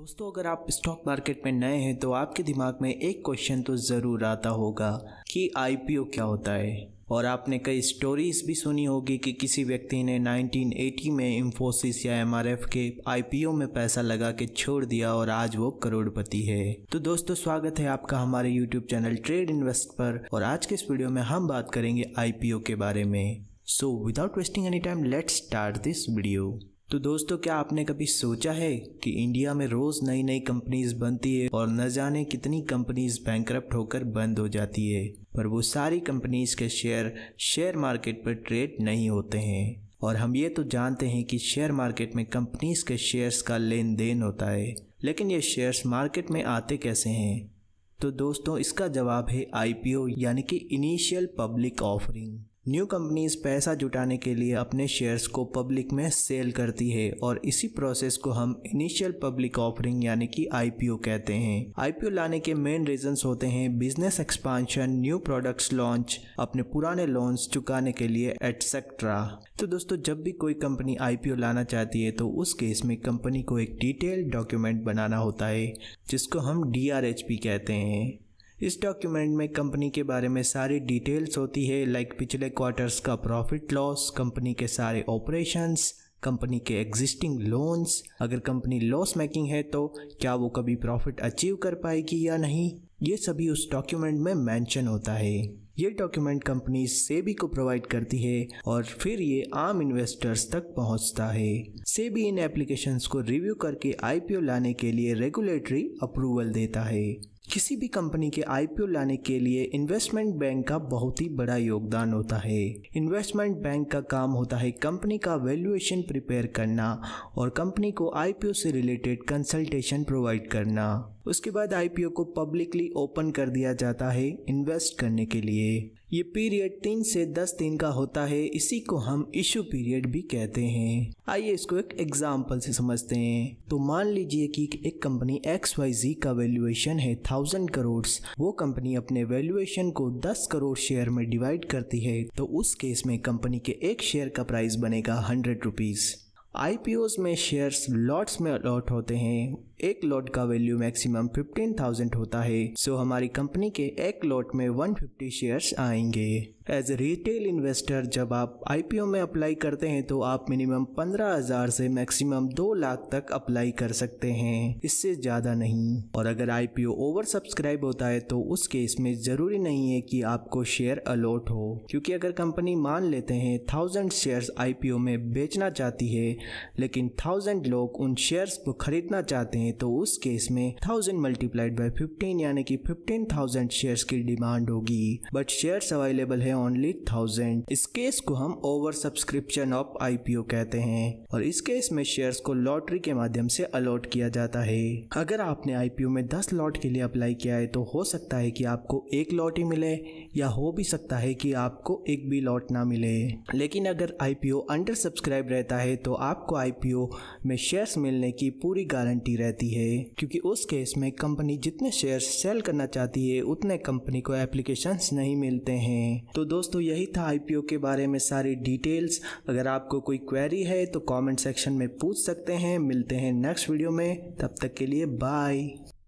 दोस्तों अगर आप स्टॉक मार्केट में नए हैं तो आपके दिमाग में एक क्वेश्चन तो ज़रूर आता होगा कि आईपीओ क्या होता है और आपने कई स्टोरीज भी सुनी होगी कि किसी व्यक्ति ने 1980 में इंफोसिस या एमआरएफ के आईपीओ में पैसा लगा के छोड़ दिया और आज वो करोड़पति है तो दोस्तों स्वागत है आपका हमारे यूट्यूब चैनल ट्रेड इन्वेस्ट पर और आज के इस वीडियो में हम बात करेंगे आई के बारे में so without wasting any time let's start this video तो दोस्तों क्या आपने कभी सोचा है कि इंडिया में रोज़ नई नई कंपनीज बनती है और न जाने कितनी कंपनीज बैंक होकर बंद हो जाती है पर वो सारी कंपनीज के शेयर शेयर मार्केट पर ट्रेड नहीं होते हैं और हम ये तो जानते हैं कि शेयर मार्केट में कंपनीज के शेयर्स का लेन देन होता है लेकिन ये शेयर्स मार्केट में आते कैसे हैं तो दोस्तों इसका जवाब है आईपीओ यानी कि initial public offering new companies पैसा जुटाने के लिए अपने शेयर्स को पब्लिक में सेल करती है और इसी प्रोसेस को हम इनिशियल पब्लिक ऑफरिंग यानी कि आईपीओ कहते हैं आईपीओ लाने के मेन रीजंस होते हैं business expansion new products launch अपने पुराने लोन्स चुकाने के लिए एटसेट्रा तो दोस्तों जब भी कोई कंपनी आईपीओ लाना चाहती है तो उस केस में कंपनी को एक डिटेल डॉक्यूमेंट बनाना होता है जिसको हम डी कहते हैं इस डॉक्यूमेंट में कंपनी के बारे में सारी डिटेल्स होती है लाइक पिछले क्वार्टर्स का प्रॉफिट लॉस कंपनी के सारे ऑपरेशंस कंपनी के एग्जिस्टिंग लोन्स अगर कंपनी लॉस मेकिंग है तो क्या वो कभी प्रॉफिट अचीव कर पाएगी या नहीं ये सभी उस डॉक्यूमेंट में मेंशन होता है ये डॉक्यूमेंट कंपनी सेबी को प्रोवाइड करती है और फिर ये आम इन्वेस्टर्स तक पहुंचता है सेबी इन एप्लीकेशंस को रिव्यू करके आईपीओ लाने के लिए रेगुलेटरी अप्रूवल देता है किसी भी कंपनी के आईपीओ लाने के लिए इन्वेस्टमेंट बैंक का बहुत ही बड़ा योगदान होता है इन्वेस्टमेंट बैंक का काम होता है कंपनी का वैल्यूएशन प्रिपेयर करना और कंपनी को आईपीओ से रिलेटेड कंसल्टेशन प्रोवाइड करना उसके बाद आईपीओ को पब्लिकली ओपन कर दिया जाता है इन्वेस्ट करने के लिए ये पीरियड तीन से दस दिन का होता है इसी को हम इशू पीरियड भी कहते हैं आइए इसको एक एग्जाम्पल से समझते हैं तो मान लीजिए कि एक कंपनी एक्स वाई जी का वैल्यूएशन है थाउजेंड करोड़ वो कंपनी अपने वैल्यूएशन को दस करोड़ शेयर में डिवाइड करती है तो उस केस में कंपनी के एक शेयर का प्राइस बनेगा हंड्रेड रुपीज आई में शेयर्स लॉट्स में अलॉट होते हैं एक लॉट का वैल्यू मैक्सिमम 15,000 होता है सो हमारी कंपनी के एक लॉट में 150 शेयर्स आएंगे एज ए रिटेल इन्वेस्टर जब आप आईपीओ में अप्लाई करते हैं तो आप मिनिमम 15,000 से मैक्सिमम 2 लाख तक अप्लाई कर सकते हैं इससे ज़्यादा नहीं और अगर आईपीओ ओवर सब्सक्राइब होता है तो उस केस में ज़रूरी नहीं है कि आपको शेयर अलॉट हो क्योंकि अगर कंपनी मान लेते हैं थाउजेंड शेयर्स आईपीओ में बेचना चाहती है लेकिन थाउजेंड लोग उन शेयर्स को खरीदना चाहते हैं हैं तो उस केस में थाउजेंड मल्टीप्लाइड बाई फिफ्टीन यानी कि फिफ्टीन थाउजेंड शेयर की डिमांड होगी बट शेयर अवेलेबल है ओनली थाउजेंड इस केस को हम ओवर सब्सक्रिप्शन ऑफ आईपीओ कहते हैं और इस केस में शेयर को लॉटरी के माध्यम से अलॉट किया जाता है अगर आपने आईपीओ में दस लॉट के लिए अप्लाई किया है तो हो सकता है कि आपको एक लॉट ही मिले या हो भी सकता है कि आपको एक भी लॉट ना मिले लेकिन अगर आईपीओ अंडर सब्सक्राइब रहता है तो आपको आईपीओ में शेयर्स मिलने की पूरी गारंटी रहती रहती है क्योंकि उस केस में कंपनी जितने शेयर सेल करना चाहती है उतने कंपनी को एप्लीकेशन नहीं मिलते हैं तो दोस्तों यही था आईपीओ के बारे में सारी डिटेल्स अगर आपको कोई क्वेरी है तो कॉमेंट सेक्शन में पूछ सकते हैं मिलते हैं नेक्स्ट वीडियो में तब तक के लिए बाय